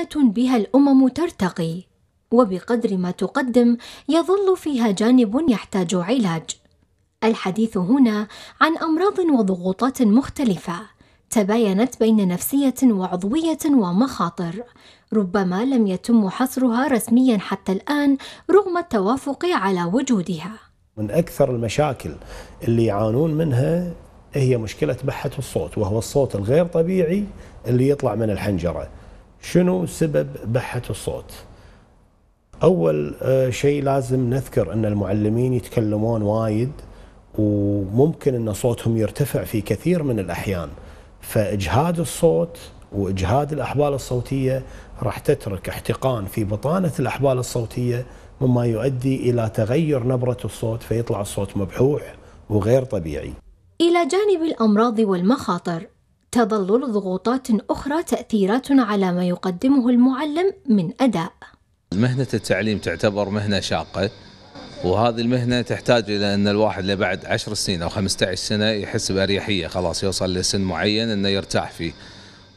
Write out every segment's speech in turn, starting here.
مكانه بها الامم ترتقي وبقدر ما تقدم يظل فيها جانب يحتاج علاج الحديث هنا عن امراض وضغوطات مختلفه تباينت بين نفسيه وعضويه ومخاطر ربما لم يتم حصرها رسميا حتى الان رغم التوافق على وجودها من اكثر المشاكل اللي يعانون منها هي مشكله بحه الصوت وهو الصوت الغير طبيعي اللي يطلع من الحنجره شنو سبب بحة الصوت؟ أول آه، شيء لازم نذكر أن المعلمين يتكلمون وايد وممكن أن صوتهم يرتفع في كثير من الأحيان فإجهاد الصوت وإجهاد الأحبال الصوتية راح تترك احتقان في بطانة الأحبال الصوتية مما يؤدي إلى تغير نبرة الصوت فيطلع الصوت مبحوح وغير طبيعي إلى جانب الأمراض والمخاطر تظل لضغوطات أخرى تأثيرات على ما يقدمه المعلم من أداء مهنة التعليم تعتبر مهنة شاقة وهذه المهنة تحتاج إلى أن الواحد لبعد عشر سنين أو 15 سنة يحس بأريحية خلاص يوصل لسن معين أنه يرتاح فيه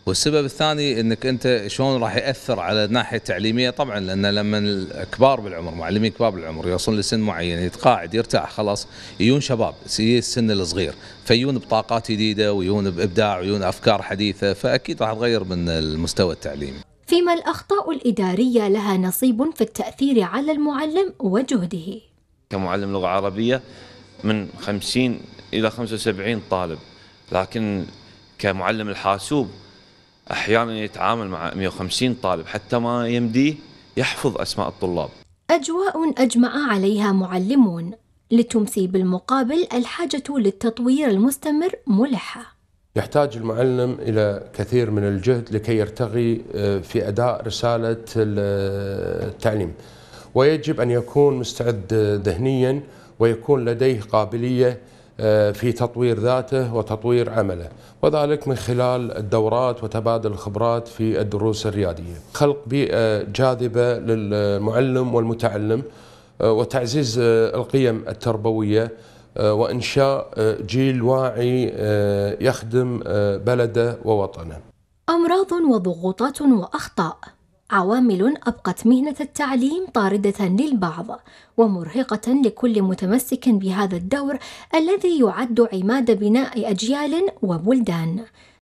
والسبب الثاني انك انت شلون راح ياثر على الناحيه التعليميه طبعا لان لما الكبار بالعمر معلمين كبار بالعمر يوصلون لسن معين يتقاعد يرتاح خلاص يجون شباب السن الصغير فيون بطاقات جديده ويون بابداع ويون افكار حديثه فاكيد راح تغير من المستوى التعليمي. فيما الاخطاء الاداريه لها نصيب في التاثير على المعلم وجهده. كمعلم لغه عربيه من 50 الى 75 طالب لكن كمعلم الحاسوب احيانا يتعامل مع 150 طالب حتى ما يمديه يحفظ اسماء الطلاب. اجواء اجمع عليها معلمون لتمسي بالمقابل الحاجه للتطوير المستمر ملحه. يحتاج المعلم الى كثير من الجهد لكي يرتقي آه، في اداء رساله آه، التعليم. ويجب ان يكون مستعد ذهنيا ويكون لديه قابليه آه، في تطوير ذاته وتطوير عمله وذلك من خلال الدورات وتبادل الخبرات في الدروس الريادية خلق بيئة جاذبة للمعلم والمتعلم آه، وتعزيز آه، القيم التربوية وإنشاء جيل واعي يخدم بلده ووطنه أمراض وضغوطات وأخطاء عوامل أبقت مهنة التعليم طاردة للبعض ومرهقة لكل متمسك بهذا الدور الذي يعد عماد بناء أجيال وبلدان